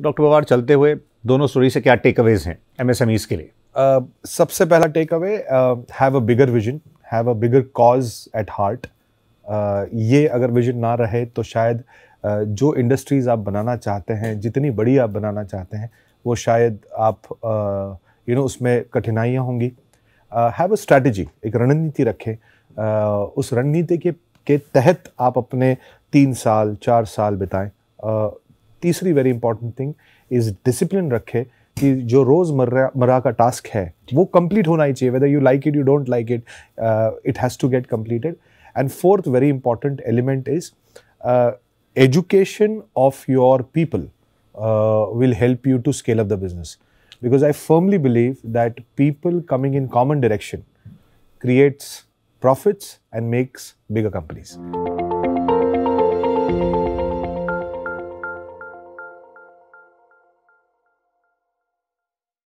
doctor Pawar चलते हुए दोनों स्टोरी से क्या टेक अवेज हैं ईज के लिए सबसे पहला takeaway have a bigger vision have a bigger cause at heart ये अगर विजन ना रहे तो शायद जो इंडस्ट्रीज़ आप बनाना चाहते हैं जितनी बड़ी आप बनाना चाहते हैं वो शायद आप यू नो उसमें कठिनाइयाँ होंगी हैव अ स्ट्रैटेजी एक रणनीति रखें उस रणनीति के के तहत आप अपने तीन साल चार साल बिताएं तीसरी very important thing is discipline रखे कि जो रोज़ मरा का टास्क है वो कंप्लीट होना ही चाहिए whether you like it you don't like it it has to get completed and fourth very important element is education of your people will help you to scale up the business because I firmly believe that people coming in common direction creates profits and makes bigger companies